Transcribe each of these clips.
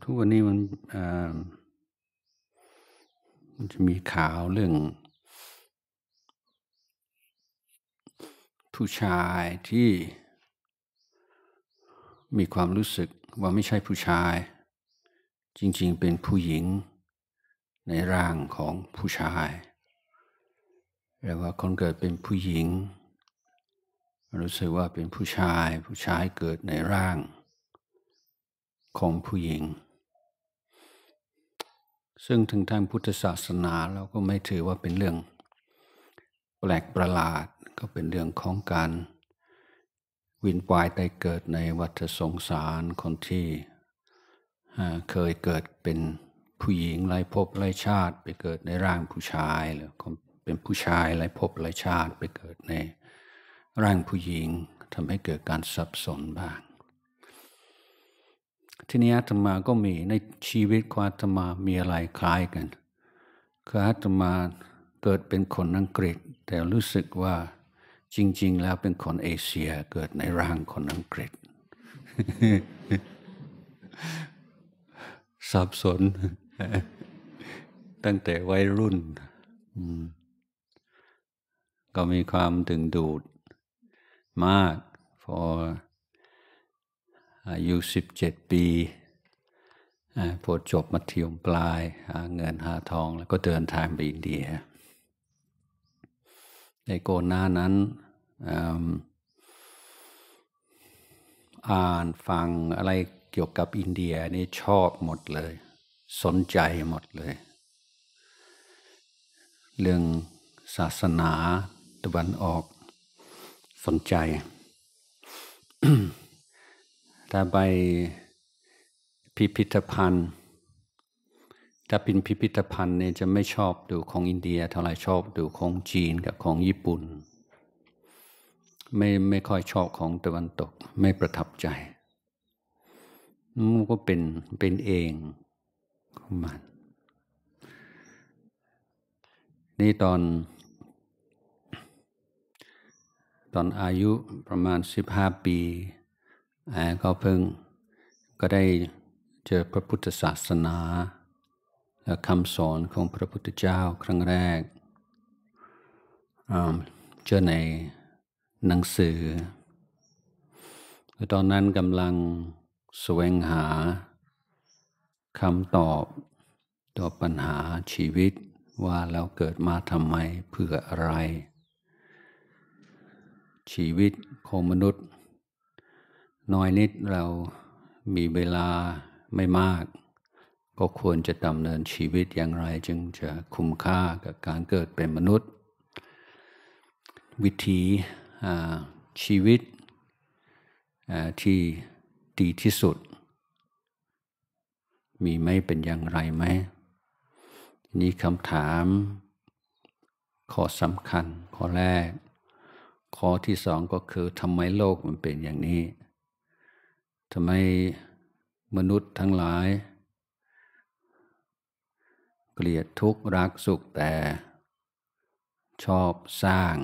ทุกวันนี้มันมันจะมีข่าวเรื่องผู้ชายที่มีความรู้สึกว่าไม่ใช่ผู้ชาย จริงๆเป็นผู้หญิงในร่างของผู้ชายแปลว่าคนเกิดเป็นผู้หญิง รู้สึกว่าเป็นผู้ชายผู้ชายเกิดในร่างของผู้หญิง ซึ่งถึงทางพุทธศาสนาเราก็ไม่ถือว่าเป็นเรื่องแปลกประหลาดก็เป็นเรื่องของการ วินปวายไตเกิดในวัฏสงสารคนที่เคยเกิดเป็นผู้หญิงไรภพไรชาติ ไปเกิดในร่างผู้ชายหรือเป็นผู้ชายไรภพไรชาติ ไปเกิดในร่างผู้หญิงทำให้เกิดการสับสนบ้างที่นี้อาตมาก็มีในชีวิตของอาตมามีอะไรคล้ายกันคืออาตมาเกิดเป็นคนอังกฤษ แต่รู้สึกว่าจริง ๆ แล้วเป็นคนเอเชียเกิดในร่างคนอังกฤษ สับสนตั้งแต่วัยรุ่นก็มีความถึงดูดมากพออายุ17 ปีพอจบ มัธยมปลายหาเงินหาทอง แล้วก็เดินทางไปอินเดีย ในโกนน้านั้นอ่านฟังอะไรเกี่ยวกับอินเดียนี่ชอบหมดเลย สนใจหมดเลย เรื่องศาสนาตะวันออกสนใจถ้าไปพิพิธภัณฑ์ถ้าเป็นพิพิธภัณฑ์เนี่ยจะไม่ชอบดูของอินเดีย เท่าไหร่ชอบดูของจีนกับของญี่ปุ่น ไม่ไม่ค่อยชอบของตะวันตกไม่ประทับใจมันก็เป็นเป็นเองของมัน นี่ตอน ตอนอายุประมาณ 15 ปีก็เพิ่งก็ได้เจอพระพุทธศาสนา และคำสอนของพระพุทธเจ้าครั้งแรก เจอในหนังสือ ตอนนั้นกำลังแสวงหาคำตอบต่อปัญหาชีวิตว่าเราเกิดมาทำไมเพื่ออะไร ชีวิตของมนุษย์น้อยนิดเรามีเวลาไม่มากก็ควรจะดำเนินชีวิตอย่างไร จึงจะคุ้มค่ากับการเกิดเป็นมนุษย์ วิธีชีวิตที่ดีที่สุด มีไหมเป็นอย่างไรไหมนี่คำถามข้อสำคัญข้อแรก ข้อที่สองก็คือทำไมโลกมันเป็นอย่างนี้ทำไมมนุษย์ทั้งหลาย เกลียดทุกข์รักสุขแต่ ชอบสร้าง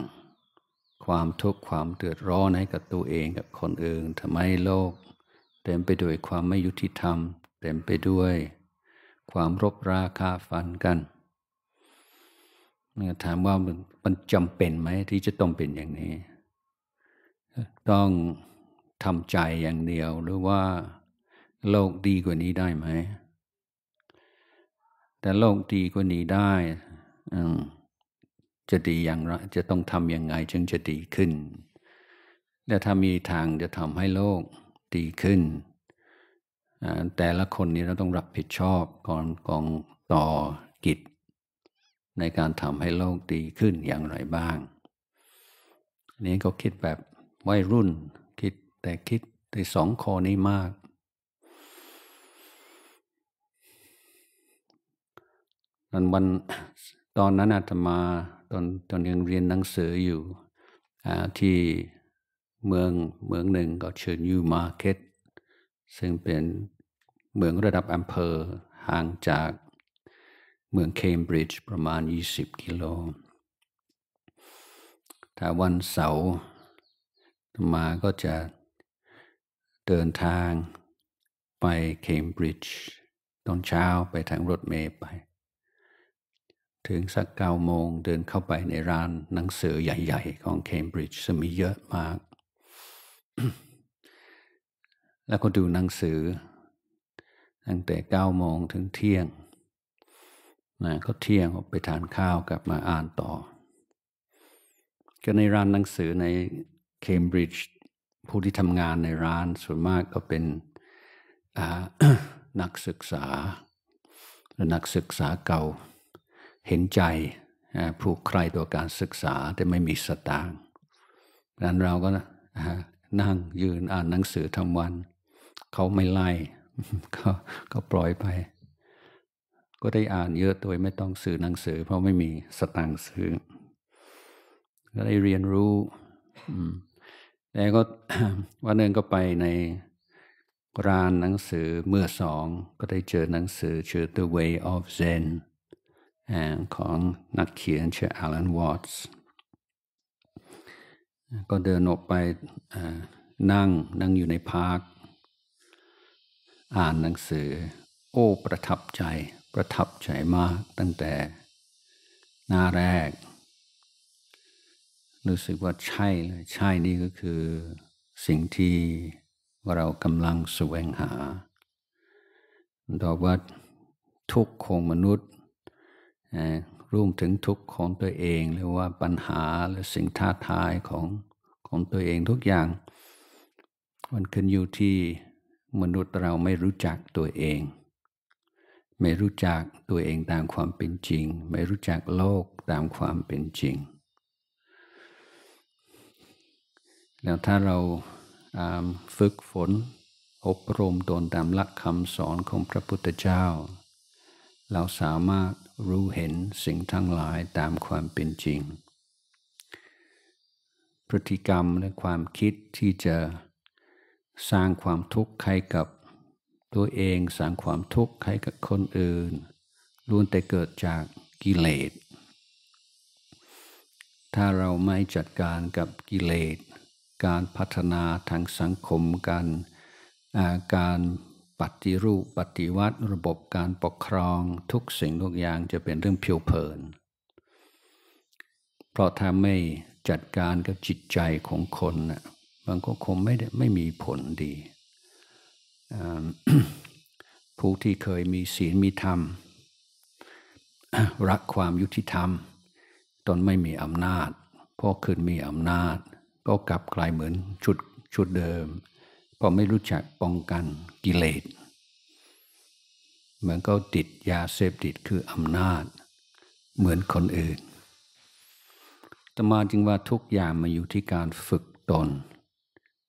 ความทุกข์ความเดือดร้อนให้กับตัวเองกับคนอื่นทำไมโลก เต็มไปด้วยความไม่ยุติธรรม เต็มไปด้วย ความรบราคาฟันกัน ถามว่ามันจำเป็นไหมที่จะต้องเป็นอย่างนี้ ต้องทำใจอย่างเดียวหรือว่าโลกดีกว่านี้ได้ไหม แต่โลกดีกว่านี้ได้จะดีอย่างไรจะต้องทำอย่างไรจึงจะดีขึ้นและถ้ามีทางจะทำให้โลกดีขึ้นแต่ละคนนี้เราต้องรับผิดชอบก่อนกองต่อกิจในการทำให้โลกดีขึ้นอย่างไรบ้างนี้ก็คิดแบบวัยรุ่นแต่คิดในสองข้อนี้มาก ตอนวัน ตอนนั้นอาตมา ตอนตอนยังเรียนหนังสืออยู่ที่เมืองเมืองหนึ่งก็เชิญยูมาเก็ตซึ่งเป็นเมืองระดับอำเภอ ห่างจากเมืองเคมบริดจ์ประมาณ 20 กิโล ถ้าวันเสาร์มาก็จะเดินทางไปเคมบริดจ์ตอนเช้าไปทางรถเมล์ไป ถึงสักเก้าโมงเดินเข้าไปในร้านหนังสือใหญ่ๆของเคมบริดจ์ซึ่งมีเยอะมาก แล้วก็ดูหนังสือ ตั้งแต่เก้าโมงถึงเที่ยงนะก็เที่ยงออกไปทานข้าวกลับมาอ่านต่อ ก็ในร้านหนังสือในเคมบริดจ์ผู้ที่ทำงานในร้านส่วนมากก็เป็นนักศึกษาและนักศึกษาเก่าเห็นใจผู้ใครตัวการศึกษา แต่ไม่มีสตางค์นั้นเราก็นั่งยืนอ่านหนังสือทั้งวัน เขาไม่ไล่ก็ก็ปล่อยไป ก็ได้อ่านเยอะโดยไม่ต้องซื้อหนังสือเพราะไม่มีสตางค์ซื้อ ก็ได้เรียนรู้แล้วก็วันหนึ่งก็ไปในร้านหนังสือเมื่อสองก็ได้เจอหนังสือชื่อ The Way of Zen ของนักเขียนชื่อ Alan Watts ก็เดินออกไปนั่งนั่งอยู่ในพาร์คอ่านหนังสือ โอ้ประทับใจ ประทับใจมากตั้งแต่หน้าแรกรู้สึกว่าใช่เลยใช่นี่ก็คือสิ่งที่เรากำลังแสวงหาดอกว่าทุกข์ของมนุษย์รวมถึงทุกข์ของตัวเองหรือว่าปัญหาหรือสิ่งท้าทายของของตัวเอง ทุกอย่างมันขึ้นอยู่ที่มนุษย์เราไม่รู้จักตัวเอง ไม่รู้จักตัวเองตามความเป็นจริง ไม่รู้จักโลกตามความเป็นจริงแล้วถ้าเราฝึกฝน อบรมตนตามหลักคำสอนของพระพุทธเจ้า เราสามารถรู้เห็นสิ่งทั้งหลายตามความเป็นจริง พฤติกรรมและความคิดที่จะสร้างความทุกข์ให้กับตัวเองสร้างความทุกข์ให้กับคนอื่นล้วนแต่เกิดจากกิเลส ถ้าเราไม่จัดการกับกิเลสการพัฒนาทางสังคมการการปฏิรูปปฏิวัติ ระบบการปกครองทุกสิ่งทุกอย่างจะเป็นเรื่องเพียวเพลิน เพราะถ้าไม่จัดการกับจิตใจของคนมันก็คงไม่ไม่มีผลดี ผู้ที่เคยมีศีลมีธรรม รักความยุติธรรม ตนไม่มีอำนาจพ่อคืนมีอำนาจก็กลับกลายเหมือนชุดชุดเดิมพอไม่รู้จักป้องกันกิเลส เหมือนก็ติดยาเสพติดคืออำนาจ เหมือนคนอื่นตมาจึงว่าทุกอย่างมาอยู่ที่การฝึกตน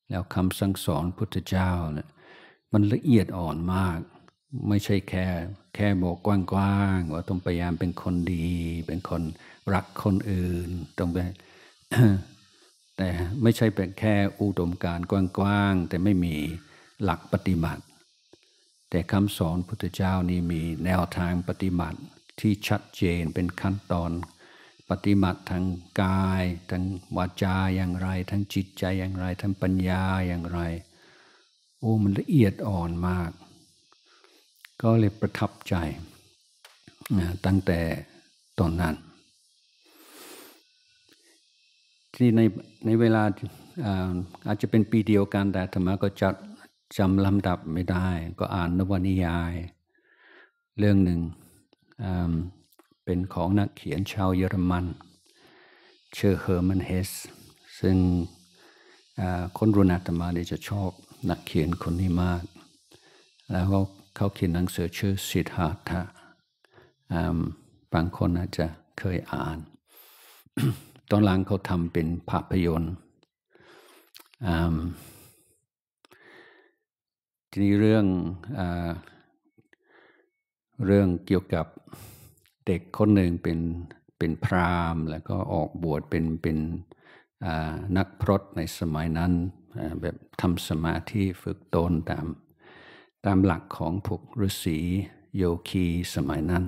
แล้วคำสั่งสอนพุทธเจ้าเนะี่ยมันละเอียดอ่อนมาก ไม่ใช่แค่แค่บอกกว้างๆว่าต้องพยายามเป็นคนดี เป็นคนรักคนอื่นต้องไปแต่ไม่ใช่เป็นแค่อุดมการกว้างๆ แต่ไม่มีหลักปฏิบัติ แต่คำสอนพุทธเจ้านี้มีแนวทางปฏิบัติที่ชัดเจนเป็นขั้นตอนปฏิบัติทางกายทางวาจาอย่างไร ทั้งจิตใจอย่างไรทั้งปัญญาอย่างไรโอ้มันละเอียดอ่อนมาก ก็เลยประทับใจตั้งแต่ตอนนั้นที่ในในเวลาอาจจะเป็นปีเดียวกันแต่ธรรมะก็จัดจำลำดับไม่ได้ ก็อ่านนวนิยายเรื่องหนึ่ง เป็นของนักเขียนชาวเยอรมันเชอร์เฮอร์มันเฮส ซึ่งคนรุนอาตมาเนี่ยจะชอบนักเขียนคนนี้มาก แล้วเขาเขาเขียนหนังสือชื่อสิทธาทะบางคนอาจจะเคยอ่านตอนหลังเขาทำเป็นภาพยนตร์ทีนี้เรื่องอเรื่องเกี่ยวกับเด็กคนหนึ่งเป็น เป็นพราหมณ์ แล้วก็ออกบวชเป็น เป็นนักพรตในสมัยนั้น แบบทำสมาธิฝึกตนตาม ตามหลักของพวกฤาษีโยคีสมัยนั้น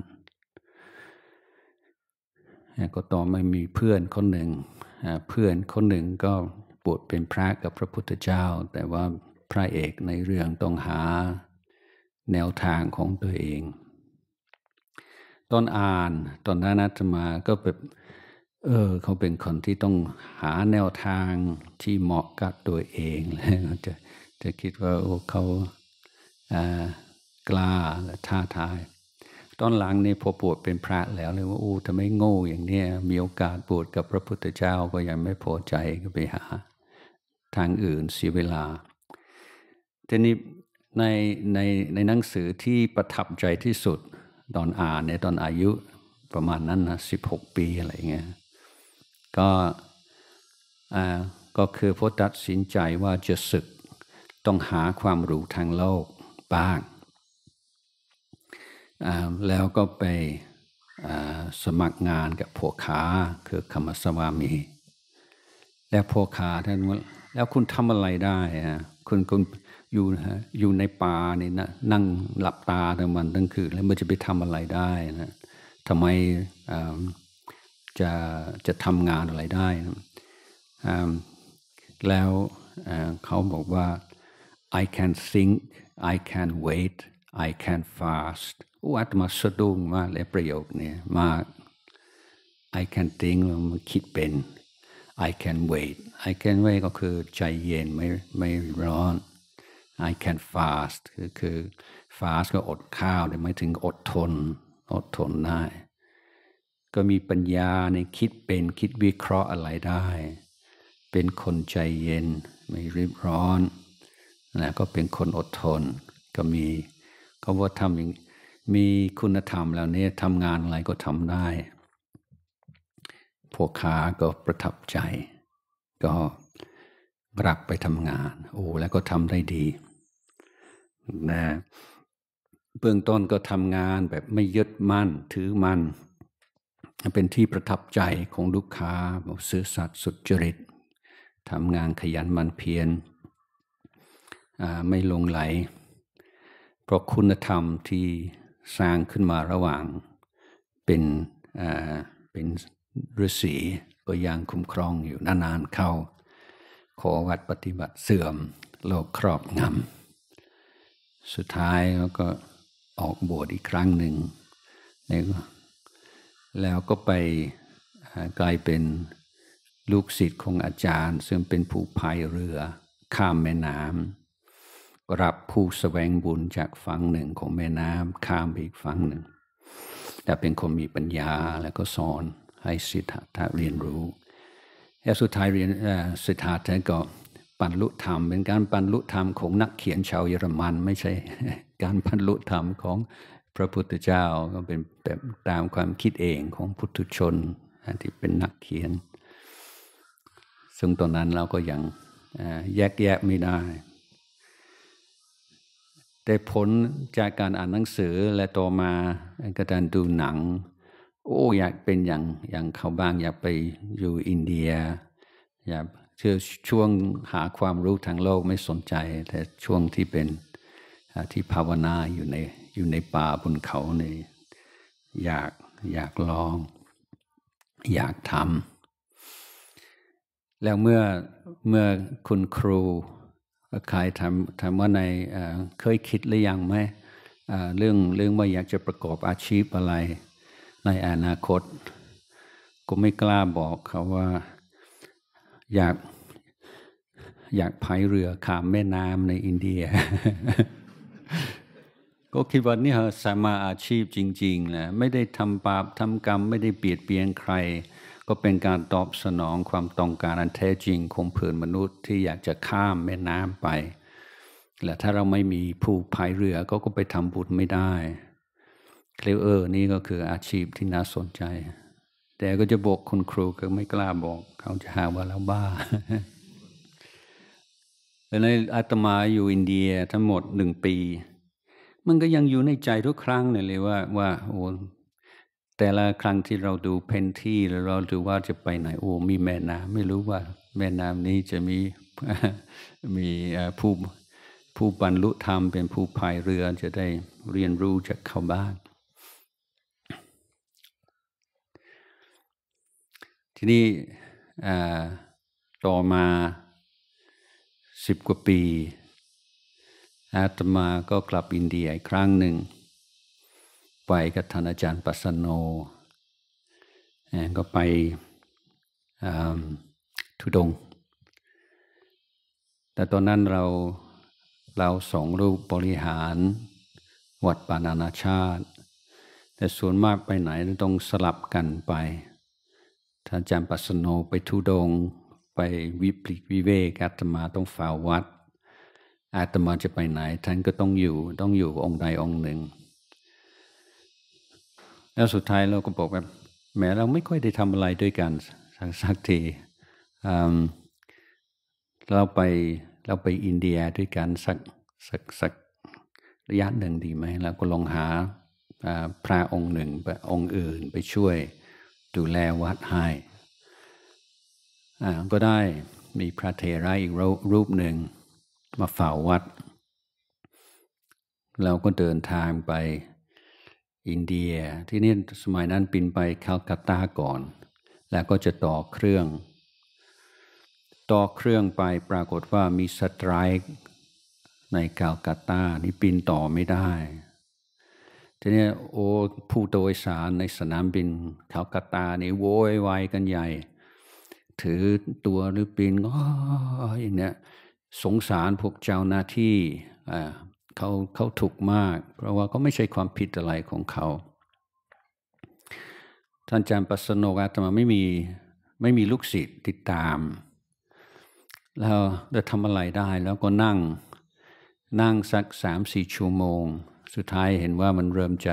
ก็ต่อมามีเพื่อนคนหนึ่ง เพื่อนคนหนึ่งก็บวชเป็นพระกับพระพุทธเจ้า แต่ว่าพระเอกในเรื่องต้องหาแนวทางของตัวเอง ตอนอ่านตอนนั้นอาตมาก็แบบ เออเขาเป็นคนที่ต้องหาแนวทางที่เหมาะกับตัวเอง แล้วจะจะคิดว่าโอ้เขากล้าและท้าทายตอนหลังนี่พอบวชเป็นพระแล้วเลยว่าอู้ทำไมโง่อย่างเนี้ยมีโอกาสบวชกับพระพุทธเจ้าก็ยังไม่พอใจก็ไปหาทางอื่นเสียเวลาทีนี้ในในในหนังสือที่ประทับใจที่สุดตอนอ่านในตอนอายุประมาณนั้นนะสิบหกปีอะไรเงี้ยก็อ่าก็คือพระตัดสินใจว่าจะศึกต้องหาความรู้ทางโลกบ้างแล้วก็ไปสมัครงานกับโพคาคือคมสวามี แล้วโพคาท่านว่าแล้วคุณทำอะไรได้ฮะคุณคุณอยู่ะฮอยู่ในป่านี่นะนั่งหลับตาทั้งวันทั้งคืนแล้วมันจะไปทำอะไรได้นะทำไมจะจะทำงานอะไรได้นะแล้วเขาบอกว่า I can think I can wait I can fast อัตมาสะดุ้งมาเลยประโยคนี้มา I can think มันคิดเป็น I can wait I can wait ก็คือใจเย็นไม่ไม่ร้อน I can fast คือคือ fast ก็อดข้าวแต่ไม่ถึงอดทน อดทนได้ ก็มีปัญญาในคิดเป็นคิดวิเคราะห์อะไรได้ เป็นคนใจเย็นไม่รีบร้อนนะก็เป็นคนอดทนก็มีก็ว่าทำอย่างมีคุณธรรมแล้วนี้ทำงานอะไรก็ทำได้ พวกค้าก็ประทับใจ ก็รับไปทำงาน โอ้ แล้วก็ทำได้ดีนะ เบื้องต้นก็ทำงานแบบไม่ยึดมั่นถือมั่น เป็นที่ประทับใจของลูกค้าบซื้อสัตว์สุจริต ทำงานขยันมันเพียรไม่ลงไหล เพราะคุณธรรมที่สร้างขึ้นมาระหว่างเป็นเป็นฤาษีก็ยังคุ้มครองอยู่นานๆเข้า ขอวัดปฏิบัติเสื่อมโลกครอบงำสุดท้ายเขาก็ออกบวชอีกครั้งหนึ่ง แล้วก็ไปกลายเป็นลูกศิษย์ของอาจารย์ซึ่งเป็นผู้พายเรือข้ามแม่น้ำรับผู้สแสวงบุญจากฝั่งหนึ่งของแม่น้ำข้ามไปอีกฝั่งหนึ่ง แต่เป็นคนมีปัญญาแล้วก็สอนให้สิทธาเรียนรู้แล้วสุดท้ายเรียนสิทธาตถะก็ปันลุธรรม เป็นการปันลุธรรมของนักเขียนชาวเยอรมันไม่ใช่การปันลุธรรมของพระพุทธเจ้า ก็เป็นแบบตามความคิดเองของพุทธชนที่เป็นนักเขียน ซึ่งตอนนั้นเราก็ยังแยกแยะไม่ได้แต่ผลจากการอ่านหนังสือและต่อมาการดูหนัง โอ้อยากเป็นอย่างอย่างเขาบ้างอยากไปอยู่อินเดียอยากเชื่อช่วงหาความรู้ทางโลกไม่สนใจ แต่ช่วงที่เป็นที่ภาวนาอยู่ในอยู่ในป่าบนเขาเนี่ยอยากอยากลอง อยากทำแล้วเมื่อเมื่อคุณครูใครถามถามว่าในเคยคิดหรือยังไหมเรื่องเรื่องว่าอยากจะประกอบอาชีพอะไรในอนาคต ก็ไม่กล้าบอกเขาว่าอยากอยากพายเรือข้ามแม่น้ำในอินเดีย ก็คิดว่านี่ฮะสามาอาชีพจริงๆนะไม่ได้ทำบาปทำกรรม ไม่ได้เปียดเปียนใครก็เป็นการตอบสนองความต้องการอันแท้จริงของผืนมนุษย์ที่อยากจะข้ามแม่น้ำไป และถ้าเราไม่มีผู้พายเรือ ก็ก็ไปทำบุญไม่ได้เคลเออร์นี่ก็คืออาชีพที่น่าสนใจ แต่ก็จะบอกคุณครูก็ไม่กล้าบอก เขาจะหาว่าเราบ้าในอาตมาอยู่อินเดียทั้งหมดหนึ่งปี มันก็ยังอยู่ในใจทุกครั้งเลยว่าว่าโอ้แต่ละครั้งที่เราดูเพนที่แล้วเราดูว่าจะไปไหนโอ้มีแม่น้ำไม่รู้ว่าแม่น้ำนี้จะมีมีผู้ผู้บรรลุธรรมเป็นผู้พายเรือ จะได้เรียนรู้จากเขาบ้างทีนี้ต่อมาสิบกว่าปี อาตมาก็กลับอินเดียอีกครั้งหนึ่งไปกับท่านอาจารย์ปัสนโนก็ไปทุดงแต่ตอนนั้นเราเราสองรูปบริหาร วัดปานานาชาติ แต่ส่วนมากไปไหนต้องสลับกันไปท่านอาจารย์ปัสนโนไปทุดงไปวิปริกวิเวกอาตมาต้องฝ่าวัด อาตมาจะไปไหนท่านก็ต้องอยู่ต้องอยู่องค์ใดองค์หนึ่งแล้วสุดท้ายเราก็บอกแบบแหมเราไม่ค่อยได้ทำอะไรด้วยกันสักที เราไป เราไปอินเดียด้วยกัน สักสักสักระยะหนึ่งดีไหม เราก็ลองหาพระองค์หนึ่งองค์อื่นไปช่วยดูแลวัดให้ ก็ได้มีพระเทระอีกรูปหนึ่งมาเฝ้าวัด เราก็เดินทางไปอินเดียที่นี่สมัยนั้นบินไปคาลกัตตาก่อน แล้วก็จะต่อเครื่อง ต่อเครื่องไปปรากฏว่ามีสตรายในคาลกัตตานี่บินต่อไม่ได้ ทีนี้โอ้ผู้โดยสารในสนามบินคาลกัตตานี่โวยวายกันใหญ่ ถือตัวหรือปินก็อย่างเนี้ยสงสารพวกเจ้าหน้าที่อ่าเขาเขาถูกมาก เพราะว่าก็ไม่ใช่ความผิดอะไรของเขา ท่านอาจารย์ปัสโนกอาตมาไม่มีไม่มีลูกศิษย์ติดตาม แล้วจะทำอะไรได้ แล้วก็นั่งนั่งสักสามสี่ชั่วโมง สุดท้ายเห็นว่ามันเริ่มใจ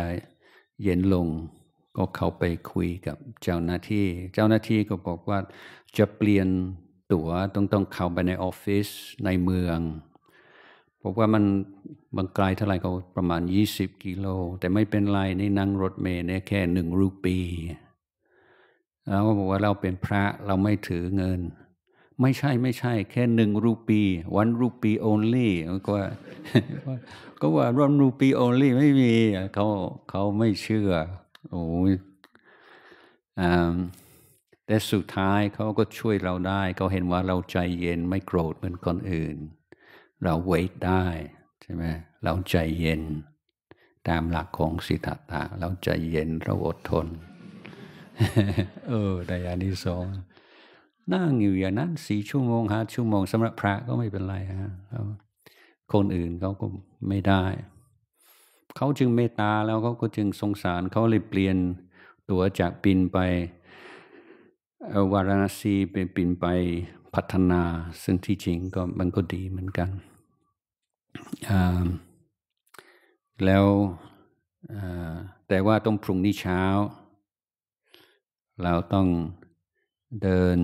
เย็นลง ก็เข้าไปคุยกับเจ้าหน้าที่ เจ้าหน้าที่ก็บอกว่าจะเปลี่ยนตัว๋วต้องต้องเข้าไปในออฟฟิศในเมืองพบว่ามันบางไกลเท่าไหร่ก็ประมาณ20กิโล แต่ไม่เป็นไรนี่นั่งรถเมล์เนี่ยแค่หนึ่งรูปีเราก็บอกว่าเราเป็นพระเราไม่ถือเงิน ไม่ใช่ไม่ใช่ แค่หนึ่งรูปีวันรูปี only ก็ก็ว่าร้อรูปี only ไม่มีเขาเขาไม่เชื่อโอ้ยแต่สุดท้ายเขาก็ช่วยเราได้เขาเห็นว่าเราใจเย็นไม่โกรธเหมือนคนอื่นเราเวทได้ใช่ไหมเราใจเย็นตามหลักของสิทธัตาเราใจเย็นเราอดทนเออได้อานิสงส์นั่งอยู่อย่างนั้น สี่ชั่วโมงห้าชั่วโมงสำหรับพระก็ไม่เป็นไรฮะคนอื่นเขาก็ไม่ได้ เขาจึงเมตตาแล้วเขาก็จึงสงสาร เขาเลยเปลี่ยนตัวจากปินไป วาราณสีเป็นปินไปพัฒนาซึ่งที่จริงก็มันก็ดีเหมือนกันแล้วแต่ว่าต้องพรุ่งนี้เช้า เราต้องเดิน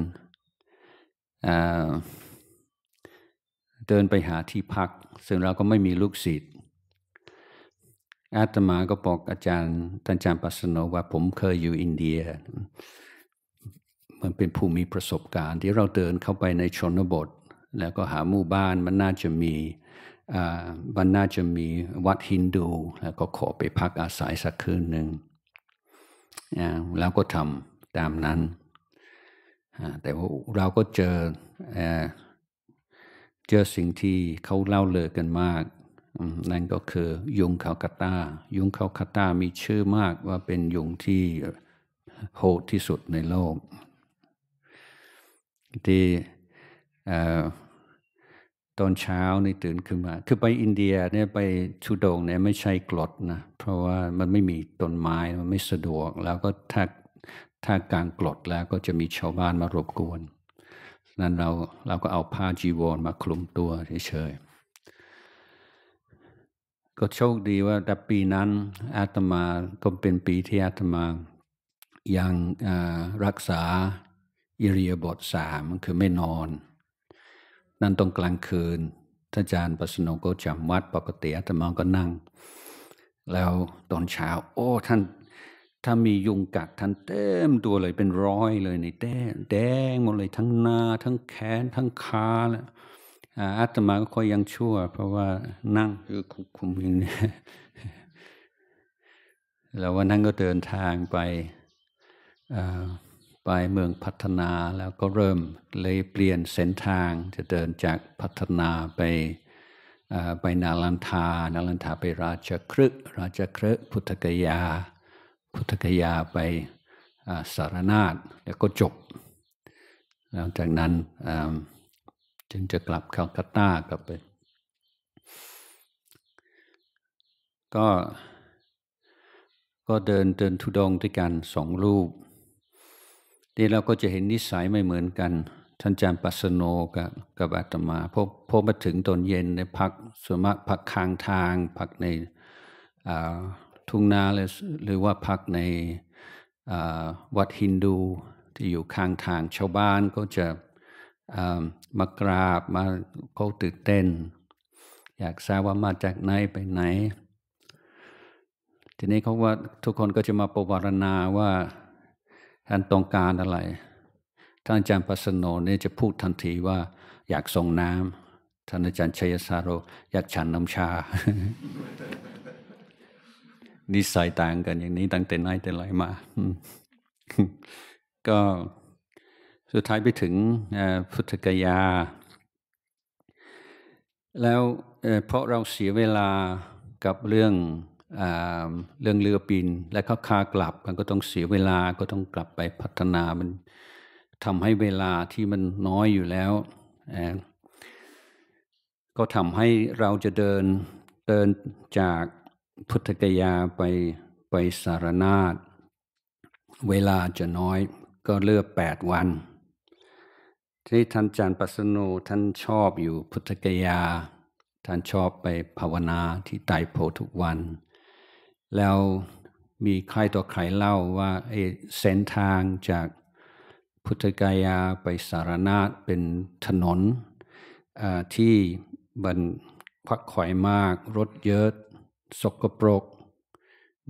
เดินไปหาที่พัก ซึ่งเราก็ไม่มีลูกศิษย์อาตมาก็บอกอาจารย์ท่านอาจารย์ปัสโนว่าผมเคยอยู่อินเดีย มันเป็นผู้มีประสบการณ์ที่เราเดินเข้าไปในชนบท แล้วก็หาหมู่บ้านมันน่าจะมีวันน่าจะมีวัดฮินดูแล้วก็ขอไปพักอาศัยสักคืนหนึ่ง แล้วก็ทำตามนั้น แต่ว่าเราก็เจอเจอสิ่งที่เขาเล่าเลืกกันมาก นั่นก็คือยุงคาคาตา ยุงคาคาตามีชื่อมากว่าเป็นยุงที่โหดที่สุดในโลก ที่ตอนเช้านี่ตื่นขึ้นมา คือไปอินเดียเนี่ยไปชุดงเนี่ยไม่ใช่กรดนะ เพราะว่ามันไม่มีต้นไม้มันไม่สะดวก แล้วก็ถ้าถ้ากลางกรดแล้วก็จะมีชาวบ้านมารบกวน นั้นเราเราก็เอาผ้าจีวรมาคลุมตัวเฉยๆ ก็โชคดีว่าแต่ปีนั้นอาตมาก็เป็นปีที่อาตมา ยังรักษาอิริยาบถสามคือไม่นอนนั่นตรงกลางคืนท่านอาจารย์ปัสนก็จำวัดปกติอาตมาก็นั่ง แล้วตอนเช้าโอ้ ท่าน ถ้ามียุงกัดท่านเต็มตัวเลยเป็นร้อยเลยในแดงแดงหมดเลยทั้งหน้า ทั้งแขนทั้งขาแล้วอาตมาก็ค่อยยังชั่ว เพราะว่านั่งคือคุมคุมอย่างนี้แล้ววันนั้นก็เดินทางไปไปเมืองพัฒนาแล้วก็เริ่มเลยเปลี่ยนเส้นทางจะเดินจากพัฒนาไปไปนาลันทา นาลันทาไปราชครึกราชครึกพุทธกยา พุทธกยาไปสารนาฏแล้วก็จบ หลังจากนั้นจึงจะกลับคลกัตตากลับไป ก็ก็เดินเดินทุดงด้วยกันสองรูปนี่เราก็จะเห็นนิสัยไม่เหมือนกัน ท่านอาจารย์ปัสโนกับกับอาตมาพบพบมาถึงตอนเย็นในพักสมกพักค้างทางพักในทุ่งนา หรือว่าพักในวัดฮินดูที่อยู่ข้างทาง ชาวบ้านก็จะมากราบมาเขาตื่นเต้น อยากทราบว่ามาจากไหนไปไหน ทีนี้เขาว่าทุกคนก็จะมาประวารณาว่าท่านต้องการอะไร ท่านอาจารย์ปัสโนนี่จะพูดทันทีว่า อยากส่งน้ำ ท่านอาจารย์ชัยสารโรอยากฉันน้ำชา นิสัยต่างกันอย่างนี้ ตั้งแต่ไหน แต่ไรมา ก็สุดท้ายไปถึงพุทธกยา แล้วเพราะเราเสียเวลากับเรื่องเรื่องเรือบินและก็คากลับมันก็ต้องเสียเวลาก็ต้องกลับไปพัฒนามันทำให้เวลาที่มันน้อยอยู่แล้ว ก็ทำให้เราจะเดินเดินจากพุทธกยาไปไปสารนาฏเวลาจะน้อยก็เลือกแปดวัน ที่ท่านจารย์ปัสโนท่านชอบอยู่พุทธกยา ท่านชอบไปภาวนาที่ไตโพทุกวันแล้วมีใครต่อใครเล่าว่าเส้นทางจากพุทธกายาไปสารนาฏเป็นถนนที่บันควักข่อยมาก รถเยอะสกปรก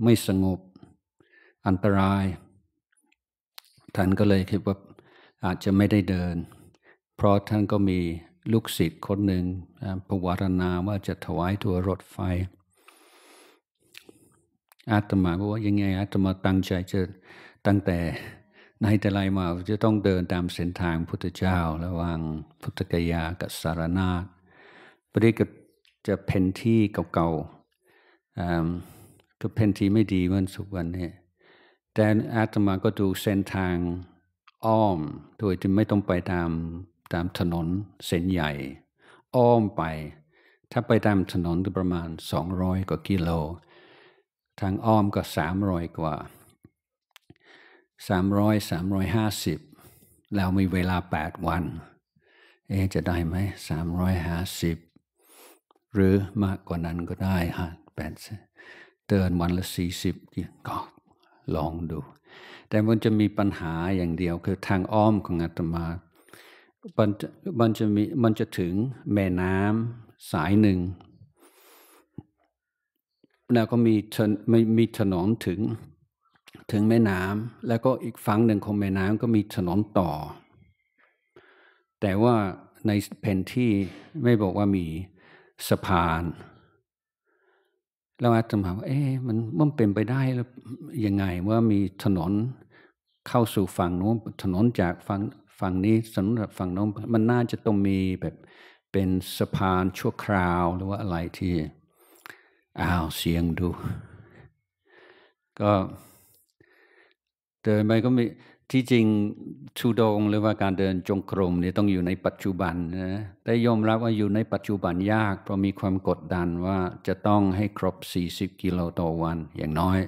ไม่สงบอันตรายท่านก็เลยคิดว่าอาจจะไม่ได้เดิน เพราะท่านก็มีลูกศิษย์คนหนึ่งภะวารณาว่าจะถวายตัวรถไฟอาตมาบอกว่ายังไงอาตมาตั้งใจจะตั้งแต่ในแต่ไรมาจะต้องเดินตามเส้นทางพุทธเจ้า ระวังพุทธกยากับสารนาฏปริกัจะเพนที่เก่าๆก็เพนที่ไม่ดีเัมือนสุวรรณเนี่ยแต่อาตมาก็ดูเส้นทางอ้อม โดยที่ไม่ต้องไปตามตามถนนเส้นใหญ่ อ้อมไป ถ้าไปตามถนนก็ประมาณ 200 กว่ากิโลทางอ้อมก็สามร้อยกว่าสามร้อยสามร้อยห้าสิบเรามีเวลาแปดวันเอจะได้ไหมสามร้อยห้าสิบหรือมากกว่านั้นก็ได้ฮะแปดเตินวันละสี่สิบก็ลองดู แต่มันจะมีปัญหาอย่างเดียวคือทางอ้อมของอาตมามันจะมันจะมีมันจะถึงแม่น้ำสายหนึ่งแล้วก็มีมีถนนถึงถึงแม่น้ำแล้วก็อีกฝั่งหนึ่งของแม่น้ำก็มีถนนต่อ แต่ว่าในแผนที่ไม่บอกว่ามีสะพาน เราอาจจะถามว่าเอ๊ะมันมันเป็นไปได้แล้วยังไงว่ามีถนนเข้าสู่ฝั่งโน้นถนนจากฝั่งฝั่งนี้ถนนจากฝั่งโน้นมันน่าจะต้องมีแบบเป็นสะพานชั่วคราวหรือว่าอะไรที่อ้าวเสียงดู ก็เดินไปก็มีที่จริงชูดงหรือว่าการเดินจงกรมเนี่ยต้องอยู่ในปัจจุบันนะแต่ยอมรับว่าอยู่ในปัจจุบันยาก เพราะมีความกดดันว่าจะต้องให้ครบ 40กิโลต่อวันอย่างน้อย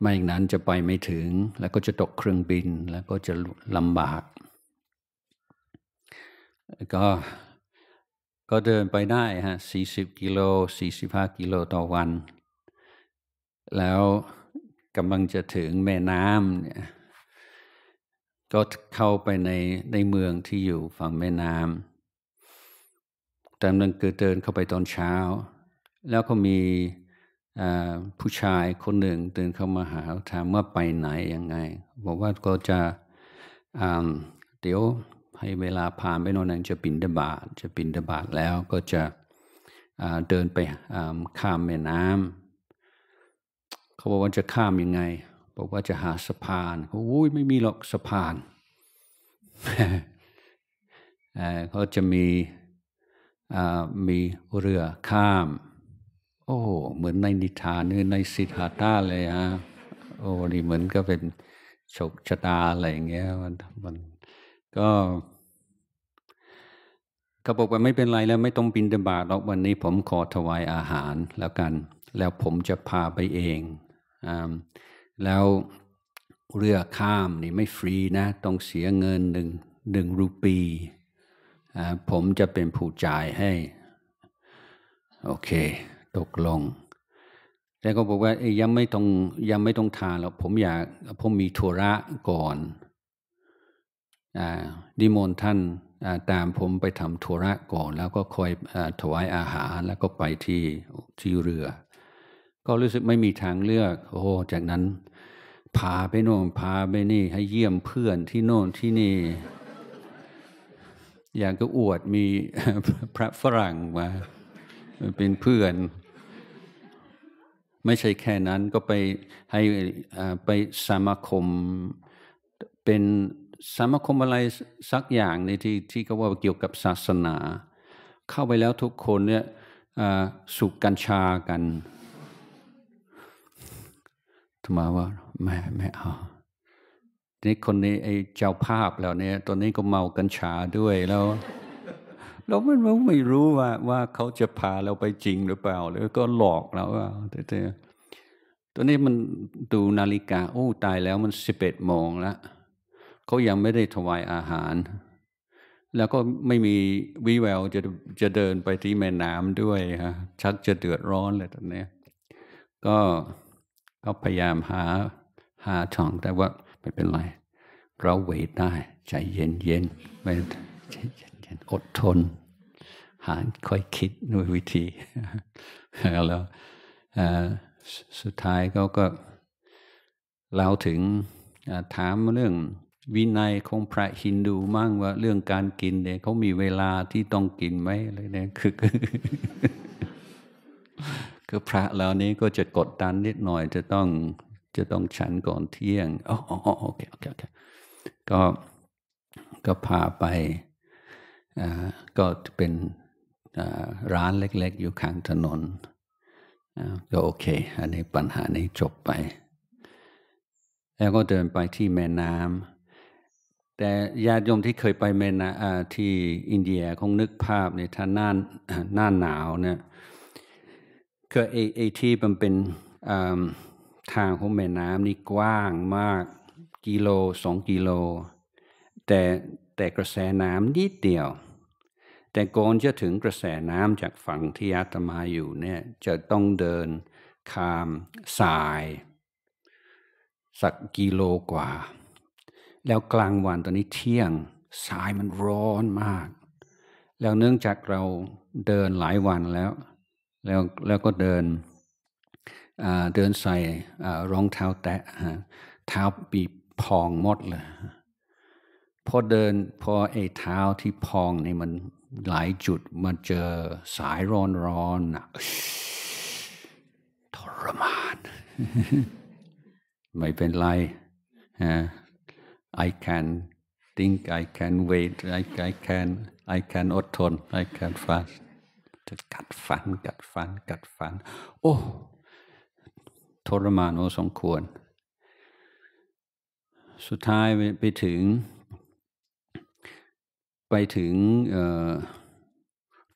ไม่อย่างนั้นจะไปไม่ถึง แล้วก็จะตกเครื่องบินแล้วก็จะลำบากก็็เดินไปได้ฮะสี่สิบกิโลสี่สิบห้ากิโลต่อวัน แล้วกำลังจะถึงแม่น้ำเนี่ยก็เข้าไปในในเมืองที่อยู่ฝั่งแม่น้ำแต่นันเกิดเดินเข้าไปตอนเช้า แล้วก็มีผู้ชายคนหนึ่งเดินเข้ามาหาถามว่าไปไหนยังไง บอกว่าก็จะเดี๋ยวให้เวลาผ่านไปนอนนั้นจะปินดบาทจะปินดบาทแล้วก็จะเดินไปข้ามแม่น้ำเขาบอกว่าจะข้ามยังไงบอกว่าจะหาสะพานโอ้ยไม่มีหรอกสะพานเขาจะมีมีเรือข้าม โอ้ เหมือนในนิทานือในสิทธาตาเลยฮะโอ้ดีเหมือนก็เป็นโชคชะตาอะไรอย่างเงี้ย มันมันก็เขาบอกว่าไม่เป็นไรแล้วไม่ต้องบินดบาตหรอกวันนี้ผมขอถวายอาหารแล้วกัน แล้วผมจะพาไปเองอแล้วเรือข้ามนี่ไม่ฟรีนะ ต้องเสียเงินหนึ่งหนึ่งรูปี ผมจะเป็นผู้จ่ายให้ โอเค ตกลงแต่ก็บอกว่ายังไม่ต้องยังไม่ต้องทานหรอกผมอยากผมมีัุระก่อนดิมนท่านตามผมไปทำทุระก่อน แล้วก็คอยถวายอาหารแล้วก็ไปที่ที่เรือ ก็รู้สึกไม่มีทางเลือกโอ้จากนั้นพาไปโน่นพาไปนี่ ให้เยี่ยมเพื่อนที่โน่นที่นี่ อย่างก็อวดมีพระฝรั่งมาเป็นเพื่อน ไม่ใช่แค่นั้นก็ไปให้ไปสมาคมเป็นสมคมอะไรสักอย่างในที่ที่เขาว่าเกี่ยวกับศาสนา เข้าไปแล้วทุกคนเนี่ยสูบกัญชากันทมาว่า แม่แม่เอานี่คนนี้ไอ้เจ้าภาพแล้วเนี่ย ตอนนี้ก็เมากัญชาด้วยแล้ว เราไม่รู้ไม่รู้ว่าว่าเขาจะพาเราไปจริงหรือเปล่าหรือก็หลอกเราว่าเต่ตอนนี้มันดูนาฬิกา โอ้ตายแล้วมันสิบเอ็ดโมงแล้วเขายังไม่ได้ถวายอาหาร แล้วก็ไม่มีวิแววจะจะเดินไปที่แม่น้ำด้วยฮะชักจะเดือดร้อนเลยตอนนี้ก็ก็พยายามหาหาช่อง แต่ว่าไม่เป็นไร เราเวทได้ ใจเย็นเย็นไม่ใจเย็นเย็นอดทน หาค่อยคิดด้วยวิธี แล้วสุดท้ายเขาก็เล่าถึงถามเรื่องวินัยของพระฮินดูมั่งว่าเรื่องการกินเนี่ย เขามีเวลาที่ต้องกินไหมอะไรเนี่ยคือคือพระเหล่านี้ก็จะกดดันนิดหน่อย จะต้องจะต้องฉันก่อนเที่ยงอ๋อโอเคโอเคโอเคก็ก็พาไปก็เป็นร้านเล็กๆอยู่ข้างถนน ก็โอเค อันนี้ปัญหานี้จบไป แล้วก็เดินไปที่แม่น้ำแต่ญาติโยมที่เคยไปเมนาที่อินเดียคงนึกภาพในท่าน่านน่าหนาวเนี่ยคือไอไอที่มันเป็นทางของแม่น้ำนี่กว้างมากกิโลสองกิโล แต่แต่กระแสน้ำนิดเดียว แต่ก่อนจะถึงกระแสน้ำจากฝั่งที่อาตมาอยู่เนี่ยจะต้องเดินข้ามสายสักกิโลกว่าแล้วกลางวันตอนนี้เที่ยงสายมันร้อนมาก แล้วเนื่องจากเราเดินหลายวันแล้ว แล้วแล้วก็เดินเดินใส่รองเท้าแตะเท้าปีพองหมดเลยพอเดิน พอไอ้เท้าที่พองนี่มันหลายจุดมาเจอสายร้อนร้อนนะทรมาน ไม่เป็นไร ฮะ I can think, I can wait, I, I can, I can อดทน I can fast จะกัดฟันกัดฟันกัดฟันโอ้ทรมานโอสมควรสุดท้ายไปถึง ไปถึง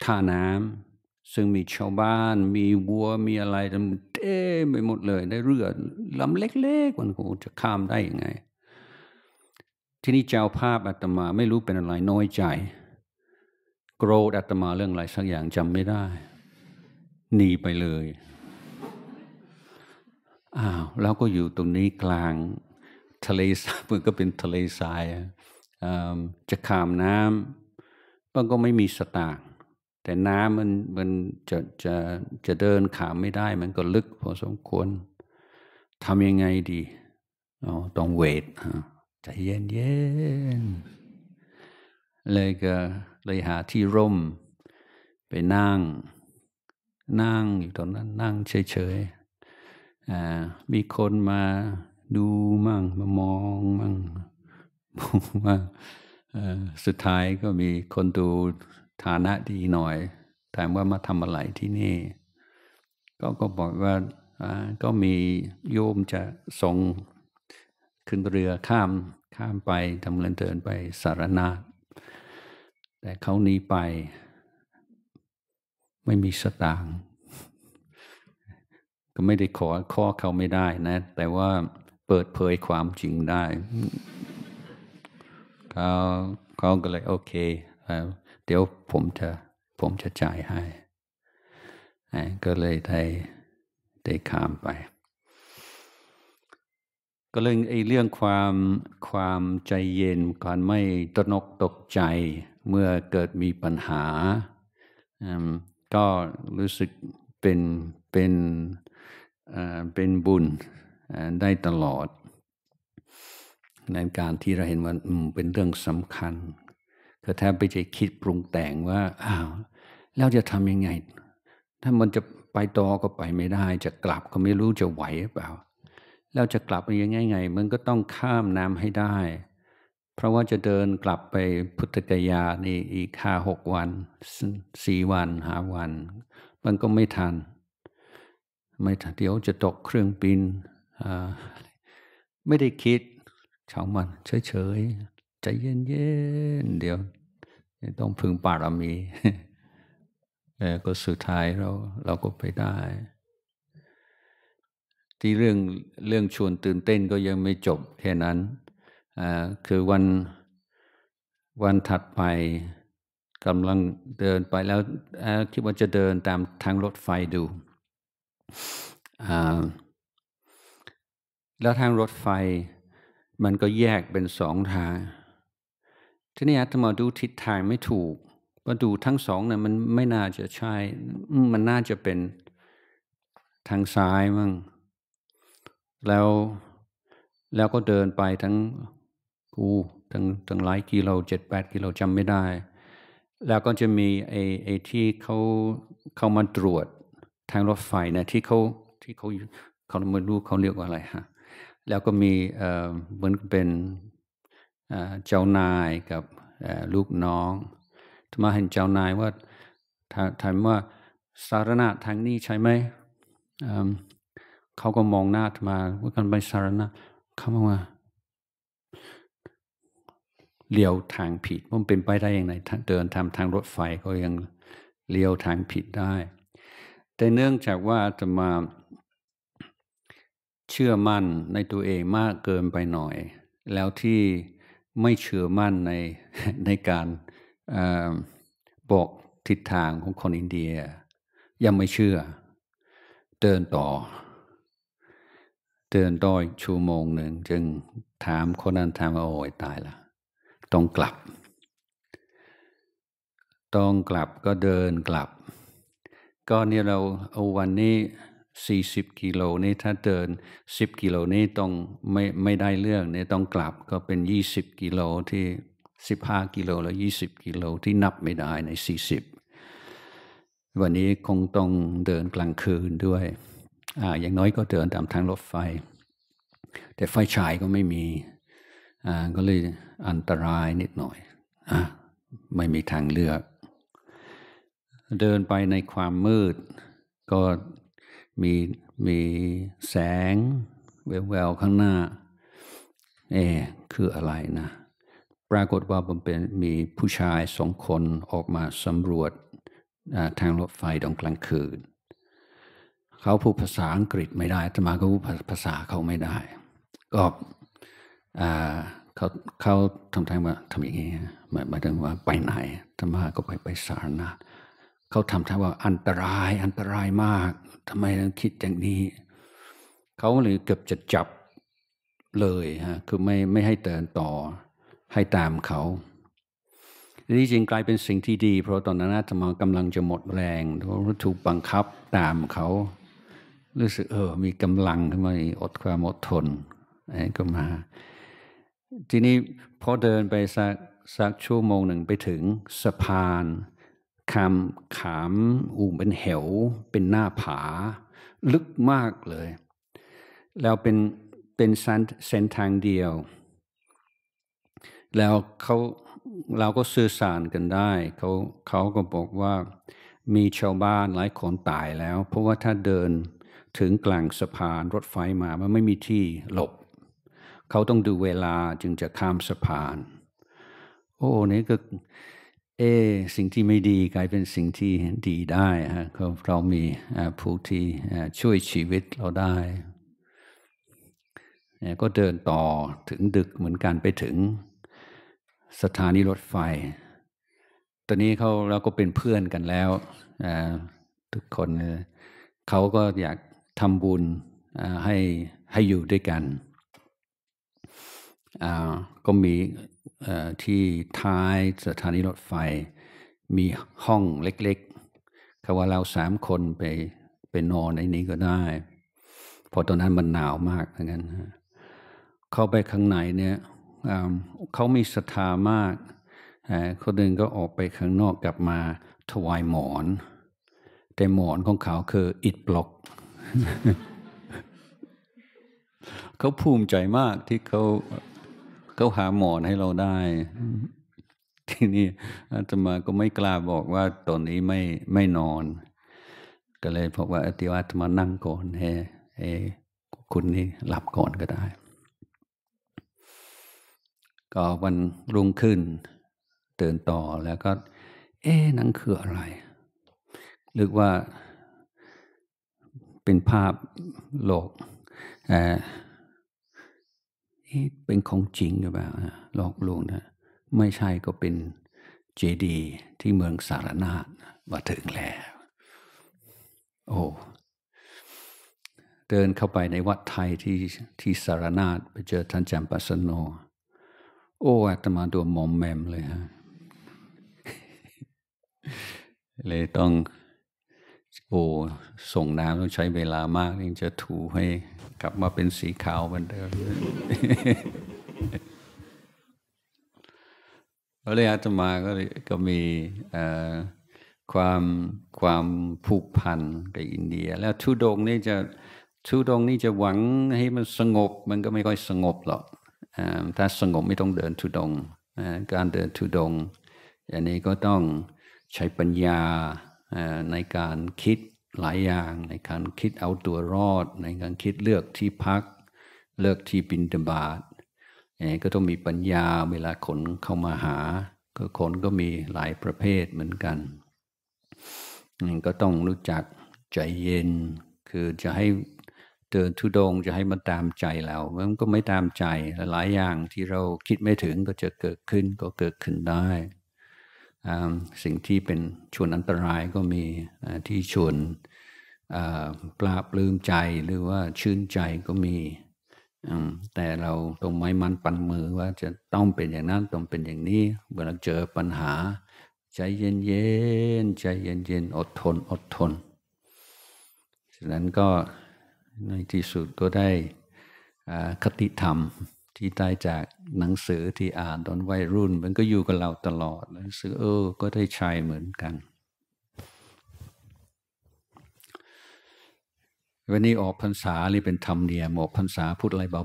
ท่าน้ำซึ่งมีชาวบ้าน มีวัวมีอะไรเต็มไปหมดเลย ได้เรือลำเล็กๆวันคงจะข้ามได้ยังไงที่นี่เจ้าภาพอาตมาไม่รู้เป็นอะไรน้อยใจ โกรธอาตมาเรื่องอะไร สักอย่างจำไม่ได้ หนีไปเลย อ้าว แล้วก็อยู่ตรงนี้กลางทะเลสาบมันก็เป็นทะเลทรายจะขามน้ำมันก็ไม่มีสตางค์แต่น้ำมันมันจะจะจะเดินขามไม่ได้ มันก็ลึกพอสมควรทำยังไงดีอ๋อต้องเวทฮะใจเย็นเย็นเลยก็เลยหาที่ร่มไปนั่ง นั่งอยู่ตรงนั้นนั่งเฉยๆมีคนมาดูมั่งมามองมั่งมองมั่งสุดท้ายก็มีคนดูฐานะดีหน่อย ถามว่ามาทำอะไรที่นี่ ก็ก็บอกว่าก็มีโยมจะส่งขึ้นเรือข้ามข้ามไปทำเลินเดินไปสารนาแต่เขาหนีไป ไม่มีสตางค์ก็ไม่ได้ขอข้อเขาไม่ได้นะ แต่ว่าเปิดเผยความจริงได้ เขาเขาก็เลยโอเค เดี๋ยวผมจะผมจะจ่ายให้ก็เลยได้ได้ข้ามไปก็เรื่องไอ้เรื่องความความใจเย็นการไม่ตนกตกใจเมื่อเกิดมีปัญหา ก็รู้สึกเป็นเป็นเป็นบุญได้ตลอดในการที่เราเห็นว่าเป็นเรื่องสำคัญ ก็แทบไปใจคิดปรุงแต่งว่าอ้าวแล้วจะทำยังไง ถ้ามันจะไปต่อก็ไปไม่ได้ จะกลับก็ไม่รู้จะไหวหรือเปล่าแล้วจะกลับไปยังไงไง มันก็ต้องข้ามน้ำให้ได้ เพราะว่าจะเดินกลับไปพุทธกยานี่อีกห้าหกวันสี่วันหาวัน มันก็ไม่ทัน ไม่ทัน เดี๋ยวจะตกเครื่องบิน ไม่ได้คิดชาวมันเฉยๆใจเย็นๆเดี๋ยว ต้องพึงปารมีก็สุดท้ายเราเราก็ไปได้ที่เรื่องเรื่องชวนตื่นเต้นก็ยังไม่จบแค่นั้นคือวันวันถัดไปกำลังเดินไปแล้วคิดว่าจะเดินตามทางรถไฟดู แล้วทางรถไฟมันก็แยกเป็นสองทาง ทีนี้อาตมาดูทิศทางไม่ถูกว่าดูทั้งสองนี่ยมันไม่น่าจะใช่ มันน่าจะเป็นทางซ้ายมั่งแล้วแล้วก็เดินไปทั้งกูทั้งทั้งหลายกิโลเจ็ดแปดกิโลจำไม่ได้ แล้วก็จะมีไอ้ไอ้ที่เขาเข้ามาตรวจทางรถไฟนะ ที่เขาที่เขาเขาไม่รู้เขาเรียกว่าอะไรฮะแล้วก็มีเหมือนเป็นเจ้านายกับลูกน้องทำไมเห็นเจ้านายว่า ถามว่าสารณะทางนี้ใช่ไหมเขาก็มองหน้ามาว่ากันไปสารณะเขามว่าเลี้ยวทางผิดมันเป็นไปได้อย่างไรเดินทำทางรถไฟก็ยังเลี้ยวทางผิดได้ แต่เนื่องจากว่าจะมาเชื่อมั่นในตัวเองมากเกินไปหน่อย แล้วที่ไม่เชื่อมั่นในในการอบอกทิศทางของคนอินเดีย ยังไม่เชื่อเดินต่อเตือนด้อยชั่วโมงหนึ่งจึงถามคนนั้นถามว่าโอ้ยตายละต้องกลับ ต้องกลับก็เดินกลับ ก็เนี่ยเราเอาวันนี้สี่สิบกิโลนี่ถ้าเดินสิบกิโลนี่ต้องไม่ไม่ได้เรื่องนี่ต้องกลับก็เป็นยี่สิบกิโลที่สิบห้ากิโลแล้วยี่สิบกิโล ที่นับไม่ได้ในสี่สิบวันนี้คงต้องเดินกลางคืนด้วยอย่างน้อยก็เดินตามทางรถไฟ แต่ไฟฉายก็ไม่มีก็เลยอันตรายนิดหน่อยอไม่มีทางเลือก เดินไปในความมืดก็มีมีแสงแวววข้างหน้าเอคืออะไรนะ ปรากฏว่าผมเป็นมีผู้ชายสองคนออกมาสำรวจทางรถไฟตองกลางคืนเขาพูดภาษาอังกฤษไม่ได้ธรรมาก็พูดภาษาเขาไม่ได้ ก็เขา เขาทำทางว่าทำอย่างนี้หมายหมายถึงว่าไปไหนธรรมาก็ไปไปสารนะเขาทำทางว่าอันตรายอันตรายมาก ทำไมต้องคิดอย่างนี้ เขาเลยเกือบจะจับเลยฮะ คือไม่ไม่ให้เตินต่อให้ตามเขาที่จริงกลายเป็นสิ่งที่ดี เพราะตอนนั้นอาตมากำลังจะหมดแรงเพราะถูกบังคับตามเขารู้สึกเออ มีกำลังขึ้นมาอดความอดทนไอ้ก็มา ทีนี้พอเดินไปสักสักชั่วโมงหนึ่งไปถึงสะพานคำขามอู่เป็นเหว เป็นหน้าผา ลึกมากเลย แล้วเป็นเป็นเส้นทางเดียว แล้วเขาเราก็สื่อสารกันได้เขาเขาก็บอกว่ามีชาวบ้านหลายคนตายแล้ว เพราะว่าถ้าเดินถึงกลางสะพานรถไฟมา มันไม่มีที่หลบ เขาต้องดูเวลาจึงจะข้ามสะพาน โอ้ นี่ก็ เอ สิ่งที่ไม่ดีกลายเป็นสิ่งที่ดีได้ฮะเรามีผู้ที่ช่วยชีวิตเราได้ ก็เดินต่อถึงดึกเหมือนกันไปถึงสถานีรถไฟ ตอนนี้เขาเราก็เป็นเพื่อนกันแล้วทุกคน เขาก็อยากทำบุญให้ให้อยู่ด้วยกัน ก็มีที่ท้ายสถานีรถไฟมีห้องเล็กๆคือว่าเราสามคนไปไปนอนในนี้ก็ได้ พอตอนนั้นมันหนาวมากเหมือนนเข้าไปข้างในเนี่ยเขามีศรัทธามาก คนหนึ่งก็ออกไปข้างนอกกลับมาถวายหมอน แต่หมอนของเขาคืออิดบล็อกเขาภูมิใจมากที่เขา เขาหาหมอนให้เราได้ ที่นี่อาตมา ก็ไม่กล้าบอกว่า ตอนนี้ไม่ไม่นอน ก็เลยบอกว่าอาติวัตมานั่งก่อนเฮเอ คุณนี่หลับก่อนก็ได้ ก็วันรุ่งขึ้นตื่นต่อแล้วก็ เอ๊นั่งคืออะไรรือว่าเป็นภาพโลกเป็นของจริงหรือเปล่าหลอกลวงนะ ไม่ใช่ก็เป็นเจดี ที่เมืองสารนาฏมาถึงแล้ว โอ้ เดินเข้าไปในวัดไทยที่ที่สารนาฏไปเจอท่านจำปัสโน โอ้อาตมาตัวมอมแมมเลยฮะเลยต้องโอ้ ส่งน้ำต้องใช้เวลามากยังจะถูให้กลับมาเป็นสีขาวเหมือนเดิมแล้วเลยอาตมาก็ก็มีความความผูกพันกับอินเดีย แล้วทุดงนี่จะทุดงนี่จะหวังให้มันสงบ มันก็ไม่ค่อยสงบหรอกถ้าสงบไม่ต้องเดินทุดงการเดินทุดงอันนี้ก็ต้องใช้ปัญญาในการคิดหลายอย่างในการคิดเอาตัวรอด ในการคิดเลือกที่พักเลือกที่บินตบาตก็ต้องมีปัญญาเวลาคนเข้ามาหา ก็คนก็มีหลายประเภทเหมือนกันก็ต้องรู้จักใจเย็น คือจะให้เดินทุดงจะให้มันตามใจเรามันก็ไม่ตามใจหลายอย่างที่เราคิดไม่ถึงก็จะเกิดขึ้นก็เกิดขึ้นได้สิ่งที่เป็นชวนอันตรายก็มีที่ชวนปลาบลืมใจหรือว่าชื่นใจก็มี แต่เราต้องไม้มันปันมือว่าจะต้องเป็นอย่างนั้นต้องเป็นอย่างนี้เมื่อเาเจอปัญหาใจเย็นๆใจเย็น ๆ อดทนอดทนฉะนั้นก็ในที่สุดก็ได้คติธรรมที่ได้จากหนังสือที่อ่านตอนวัยรุ่นมันก็อยู่กับเราตลอดแล้วสึกเออ ก็ได้ใช้เหมือนกัน วันนี้ออกพรรษานี่เป็นธรรมเนียมออกพรรษาพูดอะไร เบา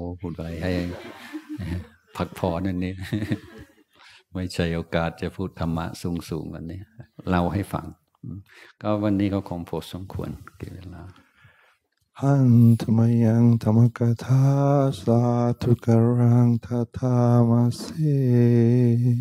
ๆพูดอะไรให้ผักพอนนั่นนี่ไม่ใช่โอกาสจะพูดธรรมะสูงๆวันนี้เราให้ฟัง ก็วันนี้ก็คงพอสมควรกี่เวลา Antamayang tamakatha satukarang tatamasi.